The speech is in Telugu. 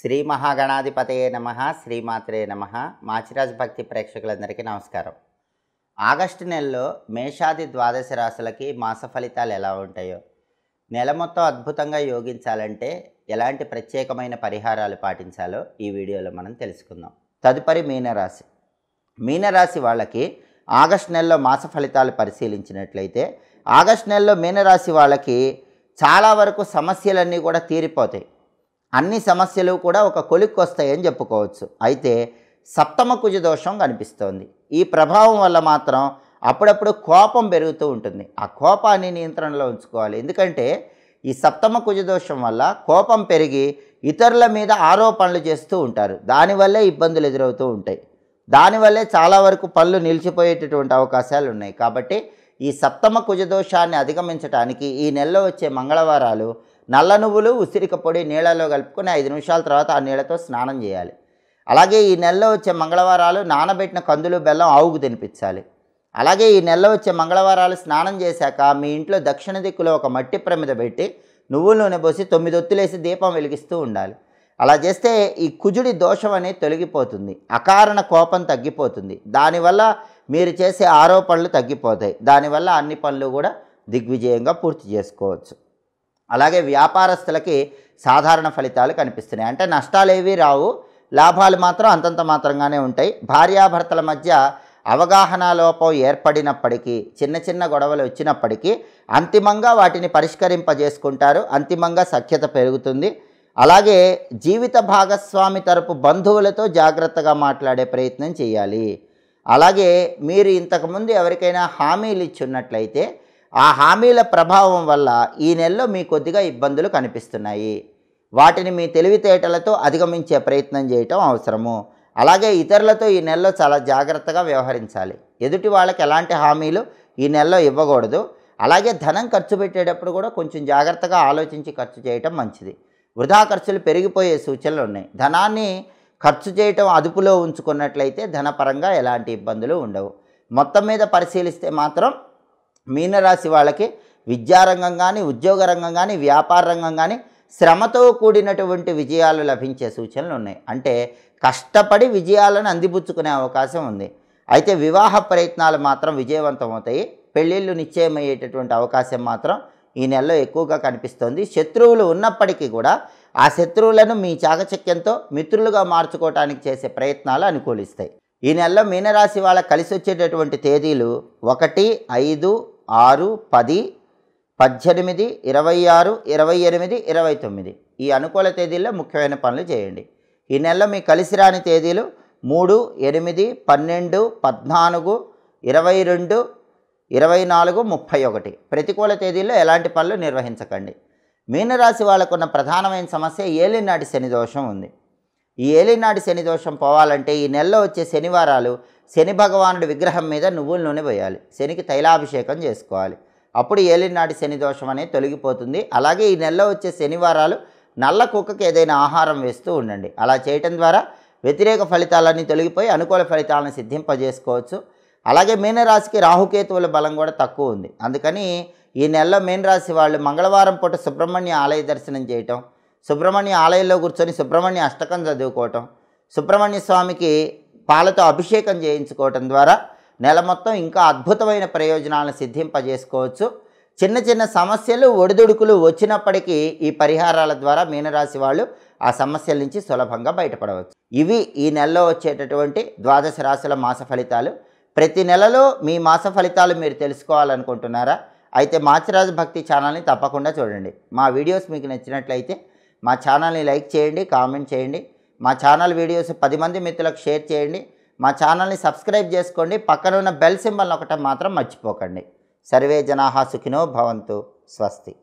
శ్రీ మహాగణాధిపతయే నమ శ్రీమాత్రే నమ మాచిరాజ్ భక్తి ప్రేక్షకులందరికీ నమస్కారం ఆగస్టు నెలలో మేషాది ద్వాదశ రాశులకి మాస ఫలితాలు ఎలా ఉంటాయో నెల మొత్తం అద్భుతంగా యోగించాలంటే ఎలాంటి ప్రత్యేకమైన పరిహారాలు పాటించాలో ఈ వీడియోలో మనం తెలుసుకుందాం తదుపరి మీనరాశి మీనరాశి వాళ్ళకి ఆగస్టు నెలలో మాస ఫలితాలు పరిశీలించినట్లయితే ఆగస్టు నెలలో మీనరాశి వాళ్ళకి చాలా వరకు సమస్యలన్నీ కూడా తీరిపోతాయి అన్ని సమస్యలు కూడా ఒక కొలిక్కి వస్తాయని చెప్పుకోవచ్చు అయితే సప్తమ కుజ దోషం కనిపిస్తోంది ఈ ప్రభావం వల్ల మాత్రం అప్పుడప్పుడు కోపం పెరుగుతూ ఉంటుంది ఆ కోపాన్ని నియంత్రణలో ఉంచుకోవాలి ఎందుకంటే ఈ సప్తమ కుజ దోషం వల్ల కోపం పెరిగి ఇతరుల మీద ఆరోపణలు చేస్తూ ఉంటారు దానివల్లే ఇబ్బందులు ఎదురవుతూ ఉంటాయి దానివల్లే చాలా వరకు పళ్ళు నిలిచిపోయేటటువంటి అవకాశాలు ఉన్నాయి కాబట్టి ఈ సప్తమ కుజదోషాన్ని అధిగమించడానికి ఈ నెలలో వచ్చే మంగళవారాలు నల్ల నువ్వులు ఉసిరిక పొడి నీళ్ళలో కలుపుకొని ఐదు నిమిషాల తర్వాత ఆ నీళ్ళతో స్నానం చేయాలి అలాగే ఈ నెలలో వచ్చే మంగళవారాలు నానబెట్టిన కందులు బెల్లం ఆవుకు తినిపించాలి అలాగే ఈ నెలలో వచ్చే మంగళవారాలు స్నానం చేశాక మీ ఇంట్లో దక్షిణ దిక్కులో ఒక మట్టి ప్రమిద పెట్టి నువ్వుల నూనె పోసి తొమ్మిది ఒత్తులేసి దీపం వెలిగిస్తూ ఉండాలి అలా చేస్తే ఈ కుజుడి దోషం అనేది తొలగిపోతుంది అకారణ కోపం తగ్గిపోతుంది దానివల్ల మీరు చేసే ఆరోపణలు తగ్గిపోతాయి దానివల్ల అన్ని పనులు కూడా దిగ్విజయంగా పూర్తి చేసుకోవచ్చు అలాగే వ్యాపారస్తులకి సాధారణ ఫలితాలు కనిపిస్తున్నాయి అంటే నష్టాలు ఏవీ రావు లాభాలు మాత్రం అంతంత మాత్రంగానే ఉంటాయి భార్యాభర్తల మధ్య అవగాహన లోపం ఏర్పడినప్పటికీ చిన్న చిన్న గొడవలు వచ్చినప్పటికీ అంతిమంగా వాటిని పరిష్కరింపజేసుకుంటారు అంతిమంగా సఖ్యత పెరుగుతుంది అలాగే జీవిత భాగస్వామి తరపు బంధువులతో జాగ్రత్తగా మాట్లాడే ప్రయత్నం చేయాలి అలాగే మీరు ఇంతకుముందు ఎవరికైనా హామీలు ఇచ్చున్నట్లయితే ఆ హామీల ప్రభావం వల్ల ఈ నెలలో మీ కొద్దిగా ఇబ్బందులు కనిపిస్తున్నాయి వాటిని మీ తెలివితేటలతో అధిగమించే ప్రయత్నం చేయటం అవసరము అలాగే ఇతరులతో ఈ నెలలో చాలా జాగ్రత్తగా వ్యవహరించాలి ఎదుటి వాళ్ళకి ఎలాంటి హామీలు ఈ నెలలో ఇవ్వకూడదు అలాగే ధనం ఖర్చు పెట్టేటప్పుడు కూడా కొంచెం జాగ్రత్తగా ఆలోచించి ఖర్చు చేయటం మంచిది వృధా ఖర్చులు పెరిగిపోయే సూచనలు ఉన్నాయి ధనాన్ని ఖర్చు చేయటం అదుపులో ఉంచుకున్నట్లయితే ధనపరంగా ఎలాంటి ఇబ్బందులు ఉండవు మొత్తం మీద పరిశీలిస్తే మాత్రం మీనరాశి వాళ్ళకి విద్యారంగం కానీ ఉద్యోగ రంగం కానీ వ్యాపార రంగం కానీ శ్రమతో కూడినటువంటి విజయాలు లభించే సూచనలు ఉన్నాయి అంటే కష్టపడి విజయాలను అందిపుచ్చుకునే అవకాశం ఉంది అయితే వివాహ ప్రయత్నాలు మాత్రం విజయవంతం అవుతాయి పెళ్ళిళ్ళు నిశ్చయమయ్యేటటువంటి అవకాశం మాత్రం ఈ నెలలో ఎక్కువగా కనిపిస్తోంది శత్రువులు ఉన్నప్పటికీ కూడా ఆ శత్రువులను మీ చాకచక్యంతో మిత్రులుగా మార్చుకోవటానికి చేసే ప్రయత్నాలు అనుకూలిస్తాయి ఈ నెలలో మీనరాశి వాళ్ళ కలిసి వచ్చేటటువంటి తేదీలు ఒకటి ఐదు ఆరు పది పద్దెనిమిది ఇరవై ఆరు ఇరవై ఎనిమిది ఇరవై తొమ్మిది ఈ అనుకూల తేదీల్లో ముఖ్యమైన పనులు చేయండి ఈ నెలలో మీ కలిసి రాని తేదీలు మూడు ఎనిమిది పన్నెండు పద్నాలుగు ఇరవై రెండు ఇరవై నాలుగు ముప్పై ఒకటి ప్రతికూల తేదీల్లో ఎలాంటి పనులు నిర్వహించకండి మీనరాశి వాళ్ళకున్న ప్రధానమైన సమస్య ఏలినాటి శని దోషం ఉంది ఈ ఏలినాటి శని దోషం పోవాలంటే ఈ నెలలో వచ్చే శనివారాలు శని భగవానుడి విగ్రహం మీద నువ్వుల నూనె పోయాలి శనికి తైలాభిషేకం చేసుకోవాలి అప్పుడు ఏలినాటి శని దోషం అనేది తొలగిపోతుంది అలాగే ఈ నెలలో వచ్చే శనివారాలు నల్ల కుక్కకి ఏదైనా ఆహారం వేస్తూ ఉండండి అలా చేయటం ద్వారా వ్యతిరేక ఫలితాలన్నీ తొలగిపోయి అనుకూల ఫలితాలను సిద్ధింపజేసుకోవచ్చు అలాగే మీనరాశికి రాహుకేతువుల బలం కూడా తక్కువ ఉంది అందుకని ఈ నెలలో మీనరాశి వాళ్ళు మంగళవారం పూట సుబ్రహ్మణ్య ఆలయ దర్శనం చేయటం సుబ్రహ్మణ్య ఆలయంలో కూర్చొని సుబ్రహ్మణ్య అష్టకం చదువుకోవటం సుబ్రహ్మణ్య స్వామికి పాలతో అభిషేకం చేయించుకోవటం ద్వారా నెల మొత్తం ఇంకా అద్భుతమైన ప్రయోజనాలను సిద్ధింపజేసుకోవచ్చు చిన్న చిన్న సమస్యలు ఒడిదుడుకులు వచ్చినప్పటికీ ఈ పరిహారాల ద్వారా మీనరాశి వాళ్ళు ఆ సమస్యల నుంచి సులభంగా బయటపడవచ్చు ఇవి ఈ నెలలో వచ్చేటటువంటి ద్వాదశ రాశుల మాస ఫలితాలు ప్రతి నెలలో మీ మాస ఫలితాలు మీరు తెలుసుకోవాలనుకుంటున్నారా అయితే మాచిరాజు భక్తి ఛానల్ని తప్పకుండా చూడండి మా వీడియోస్ మీకు నచ్చినట్లయితే మా ఛానల్ని లైక్ చేయండి కామెంట్ చేయండి మా ఛానల్ వీడియోస్ పది మంది మిత్రులకు షేర్ చేయండి మా ఛానల్ని సబ్స్క్రైబ్ చేసుకోండి పక్కనున్న బెల్ సింబల్ ఒకటి మాత్రం మర్చిపోకండి సర్వే జనాహా సుఖినో భవంతు స్వస్తి